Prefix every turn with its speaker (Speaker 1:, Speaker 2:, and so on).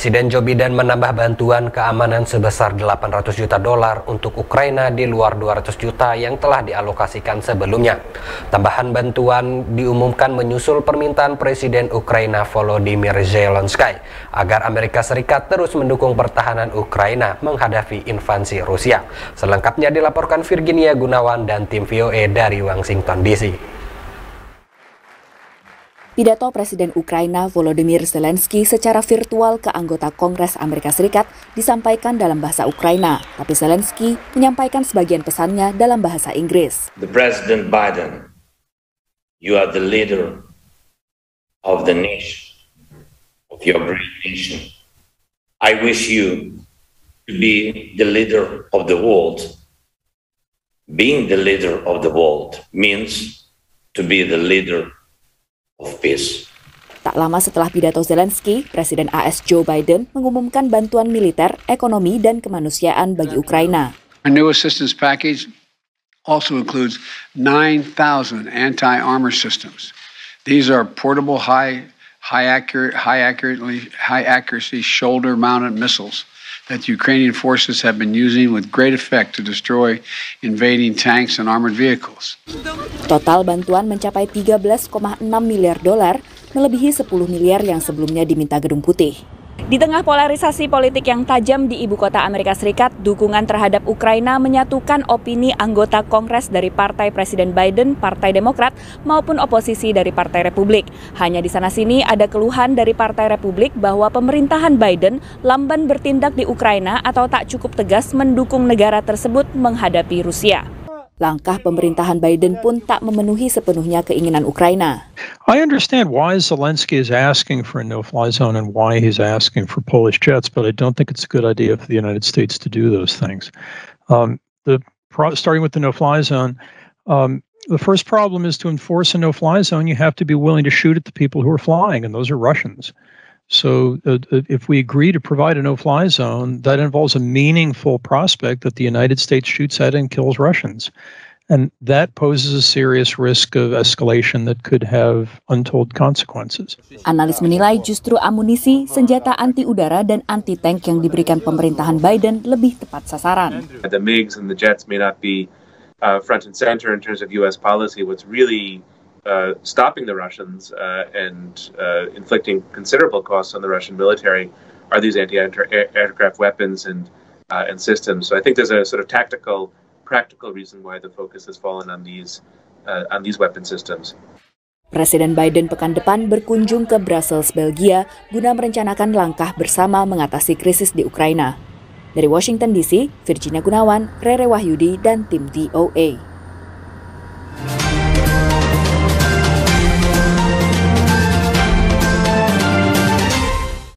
Speaker 1: Presiden Joe Biden menambah bantuan keamanan sebesar 800 juta dolar untuk Ukraina di luar 200 juta yang telah dialokasikan sebelumnya. Tambahan bantuan diumumkan menyusul permintaan Presiden Ukraina Volodymyr Zelensky agar Amerika Serikat terus mendukung pertahanan Ukraina menghadapi invasi Rusia. Selengkapnya dilaporkan Virginia Gunawan dan tim VOA e dari Washington DC
Speaker 2: pidato Presiden Ukraina Volodymyr Zelensky secara virtual ke anggota Kongres Amerika Serikat disampaikan dalam bahasa Ukraina, tapi Zelensky menyampaikan sebagian pesannya dalam bahasa Inggris. The President Biden, you are the leader of the nation, of your great nation. I wish you to be the leader of the world. Being the leader of the world means to be the leader of Tak lama setelah pidato Zelensky, Presiden AS Joe Biden mengumumkan bantuan militer, ekonomi, dan
Speaker 3: kemanusiaan
Speaker 2: bagi Ukraina.
Speaker 3: A new assistance package also includes 9,000 anti-armor systems. These are portable, high, high, accurate, high, accurately, high accuracy shoulder-mounted missiles that the Ukrainian forces have been using with great effect to destroy invading tanks and armored vehicles.
Speaker 2: Total bantuan mencapai 13,6 miliar dolar, melebihi 10 miliar yang sebelumnya diminta Gedung Putih. Di tengah polarisasi politik yang tajam di ibu kota Amerika Serikat, dukungan terhadap Ukraina menyatukan opini anggota Kongres dari Partai Presiden Biden, Partai Demokrat, maupun oposisi dari Partai Republik. Hanya di sana-sini ada keluhan dari Partai Republik bahwa pemerintahan Biden lamban bertindak di Ukraina atau tak cukup tegas mendukung negara tersebut menghadapi Rusia. Langkah pemerintahan Biden pun tak memenuhi sepenuhnya keinginan Ukraina.
Speaker 3: I understand why Zelensky is asking for a no fly zone and why he's asking for Polish jets, but I don't think it's a good idea for the United States to do those things. Um, the pro- Starting with the no fly zone, um, the first problem is to enforce a no fly zone, you have to be willing to shoot at the people who are flying, and those are Russians. So uh, uh if we agree to provide a no fly zone, that involves a meaningful prospect that the United States shoots at and kills Russians. And that poses a serious risk of escalation that could have untold consequences.
Speaker 2: Analis menilai justru amunisi, senjata anti udara dan anti tank yang diberikan pemerintahan Biden lebih tepat sasaran. The MiGs and the jets may not be uh, front and center in terms of US policy. What's really uh, stopping the Russians uh, and uh, inflicting considerable costs on the Russian military are these anti-aircraft weapons and uh, and systems. So I think there's a sort of tactical practical reason why the focus has fallen on
Speaker 1: these uh, on these weapon systems.
Speaker 2: Presiden Biden pekan depan berkunjung ke Brussels, Belgia, guna merencanakan langkah bersama mengatasi krisis di Ukraina. Dari Washington DC, Virginia Gunawan, Rere Wahyudi, dan tim DOA.